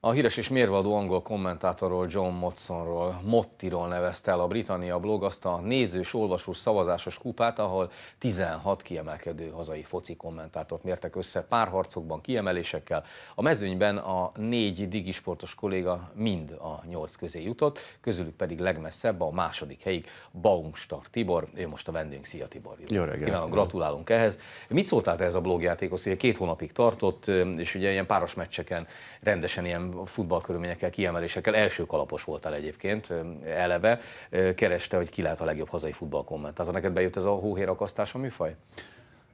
A híres és mérvadó angol kommentátorról John Motsonról, Mottiról nevezte el a Britannia blog azt a nézős, olvasó szavazásos kupát, ahol 16 kiemelkedő hazai foci kommentátort mértek össze párharcokban, kiemelésekkel. A mezőnyben a négy digisportos kolléga mind a nyolc közé jutott, közülük pedig legmesszebb a második helyig Baumstar Tibor, ő most a vendégünk. Szia Tibor! Jó, jó reggelt! Kívánom, gratulálunk ehhez. Mit szóltál te ez a blogjátékhoz? hogy két hónapig tartott, és ugye ilyen páros meccseken rendesen ilyen futballkörülményekkel, kiemelésekkel, első kalapos voltál egyébként eleve, kereste, hogy ki lehet a legjobb hazai futballkommentátor. Neked bejött ez a hóhérakasztás a műfaj?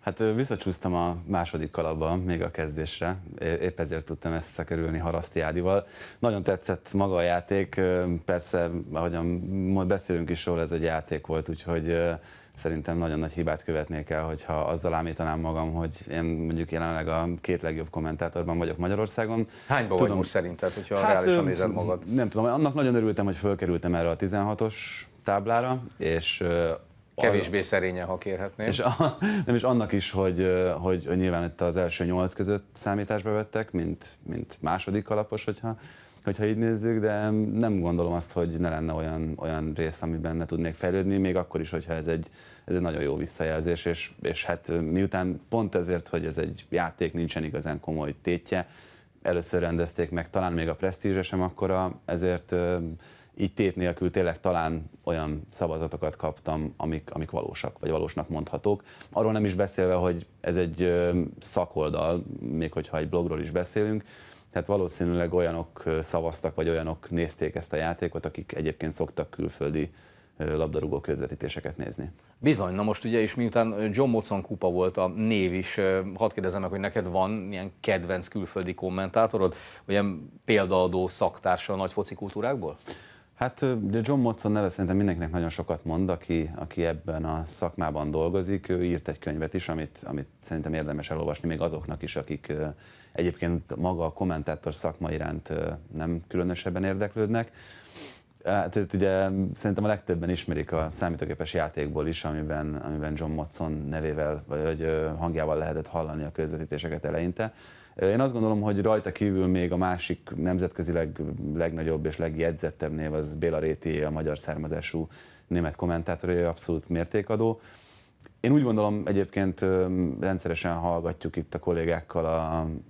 Hát visszacsúsztam a második kalapba, még a kezdésre, épp ezért tudtam összekerülni Haraszti Ádival. Nagyon tetszett maga a játék, persze, ahogyan beszélünk is róla, ez egy játék volt, úgyhogy szerintem nagyon nagy hibát követnék el, hogyha azzal ámítanám magam, hogy én mondjuk jelenleg a két legjobb kommentátorban vagyok Magyarországon. Hányban tudom, vagy most szerinted, hogyha hát, reálisan nézed magad? Nem tudom, annak nagyon örültem, hogy fölkerültem erre a 16-os táblára, és Kevésbé szerényen, ha kérhetném. És a, nem is annak is, hogy, hogy nyilván itt az első nyolc között számításba vettek, mint, mint második alapos, hogyha, hogyha így nézzük, de nem gondolom azt, hogy ne lenne olyan, olyan rész, amiben ne tudnék fejlődni, még akkor is, hogyha ez egy, ez egy nagyon jó visszajelzés, és, és hát miután pont ezért, hogy ez egy játék, nincsen igazán komoly tétje, először rendezték meg, talán még a presztízse sem akkora, ezért így tét nélkül tényleg talán olyan szavazatokat kaptam, amik, amik valósak, vagy valósnak mondhatók. Arról nem is beszélve, hogy ez egy szakoldal, még hogyha egy blogról is beszélünk, tehát valószínűleg olyanok szavaztak, vagy olyanok nézték ezt a játékot, akik egyébként szoktak külföldi labdarúgó közvetítéseket nézni. Bizony, na most ugye is miután John Motson kupa volt a név is, hadd kérdezem meg, hogy neked van ilyen kedvenc külföldi kommentátorod, ilyen példaadó szaktársa a nagy foci kultúrákból? Hát de John Motson neve szerintem mindenkinek nagyon sokat mond, aki, aki ebben a szakmában dolgozik. Ő írt egy könyvet is, amit, amit szerintem érdemes elolvasni még azoknak is, akik egyébként maga a kommentátor szakma iránt nem különösebben érdeklődnek. Hát őt ugye szerintem a legtöbben ismerik a számítógépes játékból is, amiben, amiben John Motson nevével, vagy hogy hangjával lehetett hallani a közvetítéseket eleinte. Én azt gondolom, hogy rajta kívül még a másik nemzetközileg legnagyobb és legjegyzettebb név az Béla Réti, a magyar származású német kommentátor, ő abszolút mértékadó. Én úgy gondolom, egyébként rendszeresen hallgatjuk itt a kollégákkal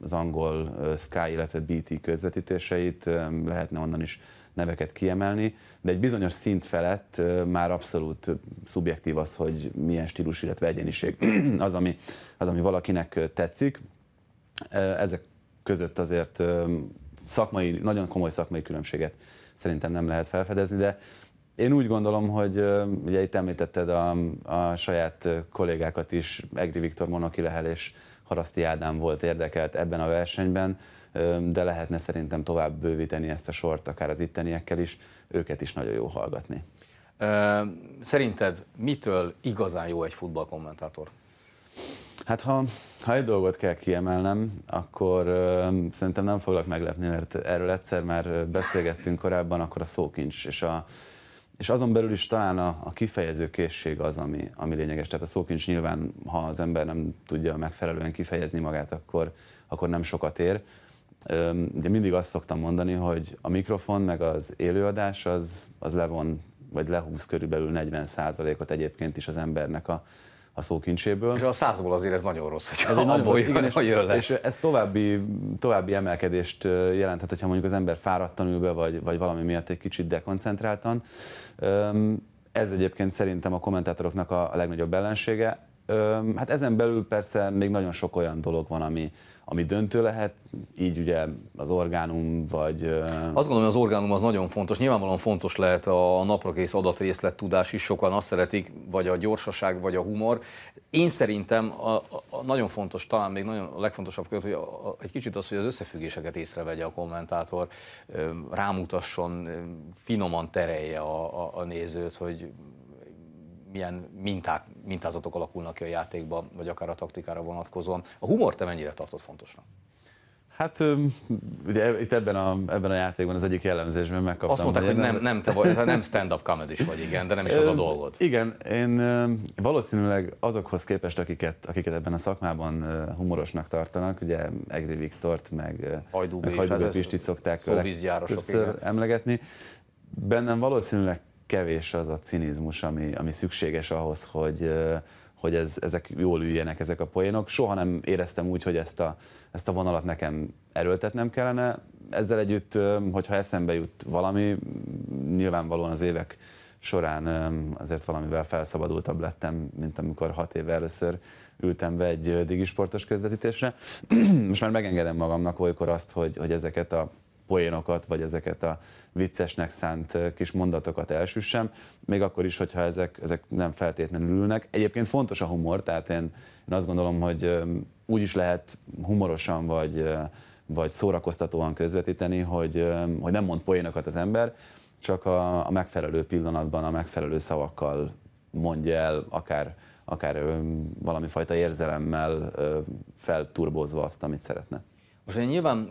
az angol Sky, illetve BT közvetítéseit, lehetne onnan is neveket kiemelni, de egy bizonyos szint felett már abszolút szubjektív az, hogy milyen stílus, illetve egyeniség az, ami, az, ami valakinek tetszik. Ezek között azért szakmai, nagyon komoly szakmai különbséget szerintem nem lehet felfedezni, de én úgy gondolom, hogy ugye itt említetted a, a saját kollégákat is, Egri Viktor Monoki Lehel és Haraszti Ádám volt érdekelt ebben a versenyben, de lehetne szerintem tovább bővíteni ezt a sort, akár az itteniekkel is, őket is nagyon jó hallgatni. Szerinted mitől igazán jó egy futballkommentátor? Hát ha, ha egy dolgot kell kiemelnem, akkor ö, szerintem nem foglak meglepni, mert erről egyszer már beszélgettünk korábban, akkor a szókincs és a és azon belül is talán a, a kifejező készség az, ami, ami lényeges. Tehát a szókincs nyilván, ha az ember nem tudja megfelelően kifejezni magát, akkor, akkor nem sokat ér. Ö, ugye mindig azt szoktam mondani, hogy a mikrofon meg az élőadás az, az levon, vagy lehúz körülbelül 40%-ot egyébként is az embernek a, a szókincséből. És a százból azért ez nagyon rossz, hogy ez egy nagyon rossz, igen, és, jön le. És ez további, további emelkedést jelenthet, hogyha mondjuk az ember fáradtan ül be, vagy, vagy valami miatt egy kicsit dekoncentráltan. Ez egyébként szerintem a kommentátoroknak a legnagyobb ellensége. Hát ezen belül persze még nagyon sok olyan dolog van, ami, ami döntő lehet, így ugye az orgánum, vagy... Azt gondolom, hogy az orgánum az nagyon fontos. Nyilvánvalóan fontos lehet a naprakész adatrészlet tudás is, sokan azt szeretik, vagy a gyorsaság, vagy a humor. Én szerintem a, a nagyon fontos, talán még nagyon a legfontosabb költ, hogy a, a, egy kicsit az, hogy az összefüggéseket észrevegye a kommentátor, rámutasson, finoman terelje a, a, a nézőt, hogy milyen minták mintázatok alakulnak ki a játékba, vagy akár a taktikára vonatkozóan. A humor te mennyire tartod fontosnak? Hát ugye itt ebben a, ebben a játékban az egyik jellemzésben megkaptam. Azt mondták, hogy nem, nem, te vagy, nem stand-up comedy vagy, igen, de nem is az a dolgod. Igen, én valószínűleg azokhoz képest, akiket, akiket ebben a szakmában humorosnak tartanak, ugye Egri Viktort, meg Hajdú, meg Hajdú hát szokták többször emlegetni, bennem valószínűleg kevés az a cinizmus, ami, ami szükséges ahhoz, hogy, hogy ez, ezek jól üljenek ezek a poénok. Soha nem éreztem úgy, hogy ezt a, ezt a vonalat nekem erőltetnem kellene. Ezzel együtt, hogyha eszembe jut valami, nyilvánvalóan az évek során azért valamivel felszabadultabb lettem, mint amikor hat éve először ültem be egy digisportos közvetítésre. Most már megengedem magamnak olykor azt, hogy, hogy ezeket a poénokat, vagy ezeket a viccesnek szánt kis mondatokat elsüssem, még akkor is, hogyha ezek, ezek nem feltétlenül ülnek. Egyébként fontos a humor, tehát én, én azt gondolom, hogy úgy is lehet humorosan, vagy, vagy szórakoztatóan közvetíteni, hogy, hogy nem mond poénokat az ember, csak a, a megfelelő pillanatban, a megfelelő szavakkal mondja el, akár, akár valami fajta érzelemmel felturbozva azt, amit szeretne. Most nyilván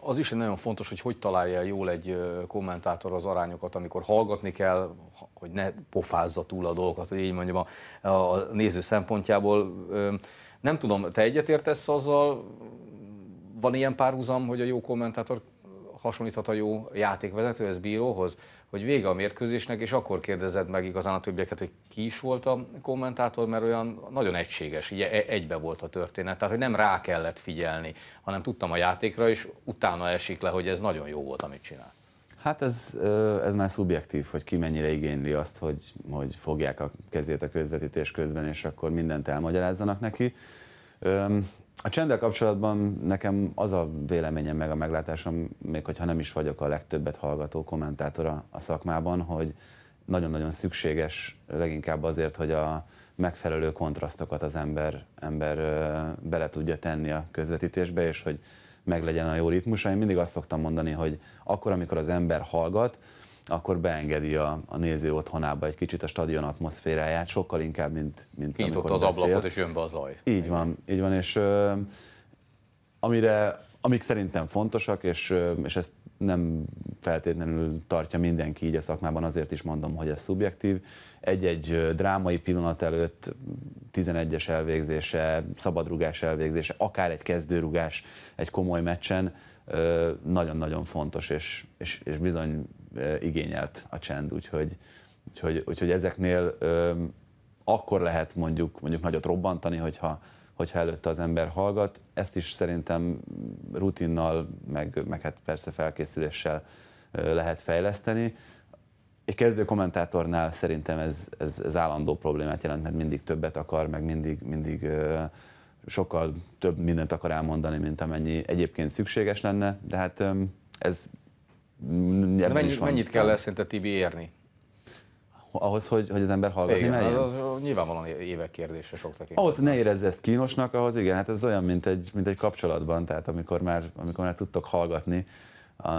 az is egy nagyon fontos, hogy hogy találja jól egy kommentátor az arányokat, amikor hallgatni kell, hogy ne pofázza túl a dolgokat, hogy így mondjam, a, a néző szempontjából. Nem tudom, te egyetértesz azzal, van ilyen párhuzam, hogy a jó kommentátor hasonlíthat a jó ez bíróhoz, hogy vége a mérkőzésnek, és akkor kérdezed meg igazán a többieket, hogy ki is volt a kommentátor, mert olyan nagyon egységes, így e- egybe volt a történet. Tehát, hogy nem rá kellett figyelni, hanem tudtam a játékra, és utána esik le, hogy ez nagyon jó volt, amit csinál. Hát ez, ez már szubjektív, hogy ki mennyire igényli azt, hogy, hogy fogják a kezét a közvetítés közben, és akkor mindent elmagyarázzanak neki. A csenddel kapcsolatban nekem az a véleményem meg a meglátásom, még hogyha nem is vagyok a legtöbbet hallgató kommentátora a szakmában, hogy nagyon-nagyon szükséges, leginkább azért, hogy a megfelelő kontrasztokat az ember, ember bele tudja tenni a közvetítésbe, és hogy meglegyen a jó ritmusa. Én mindig azt szoktam mondani, hogy akkor, amikor az ember hallgat, akkor beengedi a, a néző otthonába egy kicsit a stadion atmoszféráját, sokkal inkább, mint, mint amikor az beszél. ablakot, és jön be a zaj. Így van, így van, és amire, amik szerintem fontosak, és, és ezt nem feltétlenül tartja mindenki így a szakmában, azért is mondom, hogy ez szubjektív. Egy-egy drámai pillanat előtt 11-es elvégzése, szabadrugás elvégzése, akár egy kezdőrugás egy komoly meccsen, nagyon-nagyon fontos, és, és, és bizony igényelt a csend, úgyhogy, úgyhogy, úgyhogy ezeknél akkor lehet mondjuk, mondjuk nagyot robbantani, hogyha, hogyha előtte az ember hallgat. Ezt is szerintem rutinnal, meg, meg hát persze felkészüléssel lehet fejleszteni. Egy kezdő kommentátornál szerintem ez, ez, ez állandó problémát jelent, mert mindig többet akar, meg mindig, mindig sokkal több mindent akar elmondani, mint amennyi egyébként szükséges lenne, de hát ez Mm, mennyi, is van. mennyit kell szerinted Tibi érni? Ahhoz, hogy, hogy az ember hallgatni igen, merjen? Az, az, nyilvánvalóan évek kérdése sok tekintetben. Ahhoz, hogy ne érezze ezt kínosnak, ahhoz igen, hát ez olyan, mint egy, mint egy kapcsolatban, tehát amikor már, amikor már tudtok hallgatni, a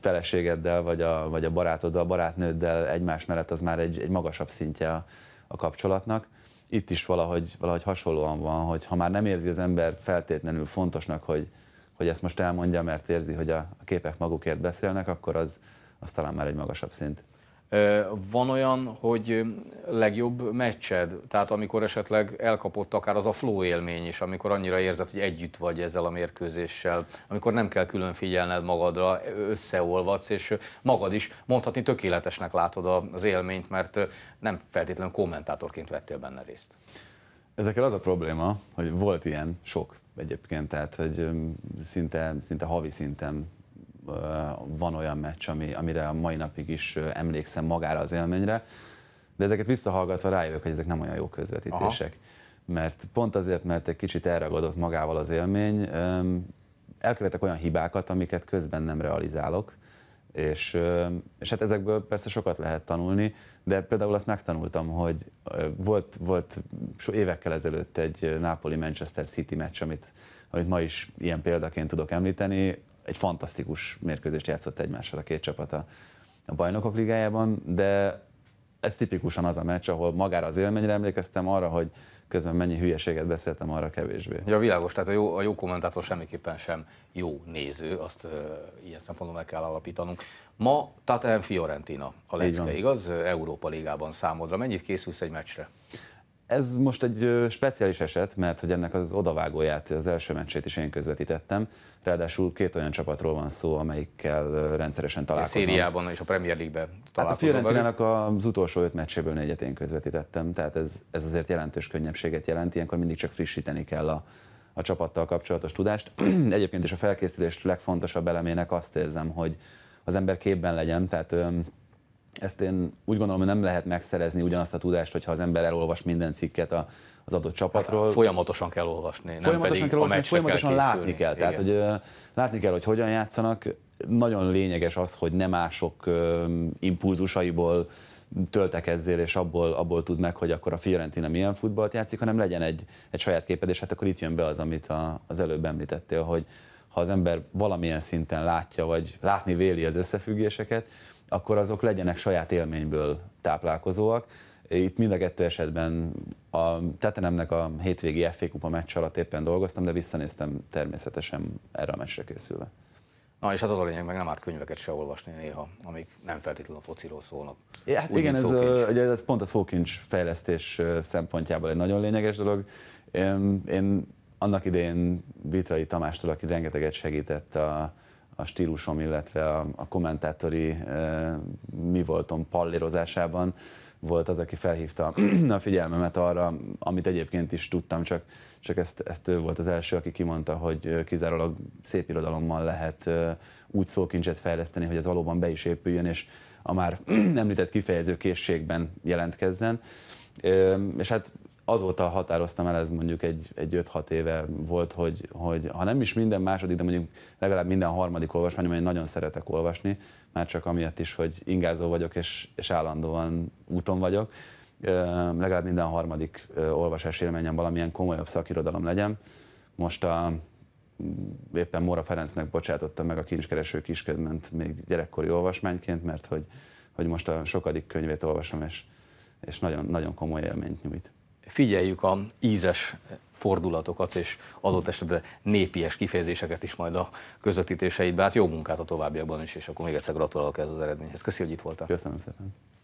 feleségeddel, vagy a, vagy a barátoddal, a barátnőddel egymás mellett az már egy, egy magasabb szintje a, a kapcsolatnak. Itt is valahogy, valahogy hasonlóan van, hogy ha már nem érzi az ember feltétlenül fontosnak, hogy, hogy ezt most elmondja, mert érzi, hogy a képek magukért beszélnek, akkor az, az talán már egy magasabb szint. Van olyan, hogy legjobb meccsed, tehát amikor esetleg elkapott akár az a flow élmény is, amikor annyira érzed, hogy együtt vagy ezzel a mérkőzéssel, amikor nem kell külön figyelned magadra, összeolvadsz, és magad is mondhatni tökéletesnek látod az élményt, mert nem feltétlenül kommentátorként vettél benne részt. Ezekkel az a probléma, hogy volt ilyen sok egyébként, tehát hogy szinte, szinte havi szinten van olyan meccs, ami, amire a mai napig is emlékszem magára az élményre, de ezeket visszahallgatva rájövök, hogy ezek nem olyan jó közvetítések. Aha. Mert pont azért, mert egy kicsit elragadott magával az élmény, elkövetek olyan hibákat, amiket közben nem realizálok, és, és hát ezekből persze sokat lehet tanulni, de például azt megtanultam, hogy volt, volt so évekkel ezelőtt egy Napoli-Manchester City meccs, amit, amit ma is ilyen példaként tudok említeni. Egy fantasztikus mérkőzést játszott egymással a két csapata a bajnokok ligájában, de ez tipikusan az a meccs, ahol magára az élményre emlékeztem, arra, hogy közben mennyi hülyeséget beszéltem, arra kevésbé. Ja, világos, tehát a jó, a jó kommentátor semmiképpen sem jó néző, azt e, ilyen szempontból meg kell alapítanunk. Ma Tatán Fiorentina a lecke, igaz? Európa Ligában számodra. Mennyit készülsz egy meccsre? Ez most egy speciális eset, mert hogy ennek az odavágóját, az első meccsét is én közvetítettem. Ráadásul két olyan csapatról van szó, amelyikkel rendszeresen találkozom. A Szériában és a Premier League-ben Hát a Fiorentinának az utolsó öt meccséből négyet én közvetítettem, tehát ez, ez azért jelentős könnyebbséget jelent, ilyenkor mindig csak frissíteni kell a, a csapattal kapcsolatos tudást. Egyébként is a felkészülés legfontosabb elemének azt érzem, hogy az ember képben legyen, tehát ezt én úgy gondolom, hogy nem lehet megszerezni ugyanazt a tudást, hogyha az ember elolvas minden cikket a, az adott csapatról. Hát, folyamatosan kell olvasni. Nem folyamatosan kell olvasni, folyamatosan kell látni kell. Igen. Tehát, hogy látni kell, hogy hogyan játszanak. Nagyon lényeges az, hogy nem mások impulzusaiból töltekezzél, és abból, abból tud meg, hogy akkor a Fiorentina milyen futballt játszik, hanem legyen egy, egy saját képed, és hát akkor itt jön be az, amit a, az előbb említettél, hogy ha az ember valamilyen szinten látja, vagy látni véli az összefüggéseket, akkor azok legyenek saját élményből táplálkozóak. Itt mind a kettő esetben a Tetenemnek a hétvégi FA Kupa meccs alatt éppen dolgoztam, de visszanéztem természetesen erre a meccsre készülve. Na és hát az a lényeg, meg nem árt könyveket se olvasni néha, amik nem feltétlenül a fociról szólnak. Ja, hát Úgy, igen, ez, a, ugye ez pont a szókincs fejlesztés szempontjából egy nagyon lényeges dolog. Én, én annak idején Vitrai Tamástól, aki rengeteget segített a, a stílusom, illetve a, a kommentátori e, mi voltam pallérozásában volt az, aki felhívta a figyelmemet arra, amit egyébként is tudtam, csak, csak ezt, ezt ő volt az első, aki kimondta, hogy eh, kizárólag szép irodalommal lehet eh, úgy szókincset fejleszteni, hogy ez valóban be is épüljön, és a már említett kifejező készségben jelentkezzen. És hát azóta határoztam el, ez mondjuk egy, egy 5-6 éve volt, hogy, hogy ha nem is minden második, de mondjuk legalább minden harmadik olvasmányom, én nagyon szeretek olvasni, már csak amiatt is, hogy ingázó vagyok és, és állandóan úton vagyok, legalább minden harmadik olvasás élményem valamilyen komolyabb szakirodalom legyen. Most a, éppen Móra Ferencnek bocsátottam meg a kincskereső kisködment még gyerekkori olvasmányként, mert hogy, hogy most a sokadik könyvét olvasom, és, és nagyon, nagyon komoly élményt nyújt figyeljük a ízes fordulatokat és adott esetben népies kifejezéseket is majd a közvetítéseidbe. Hát jó munkát a továbbiakban is, és akkor még egyszer gratulálok ez az eredményhez. Köszönöm, hogy itt voltál. Köszönöm szépen.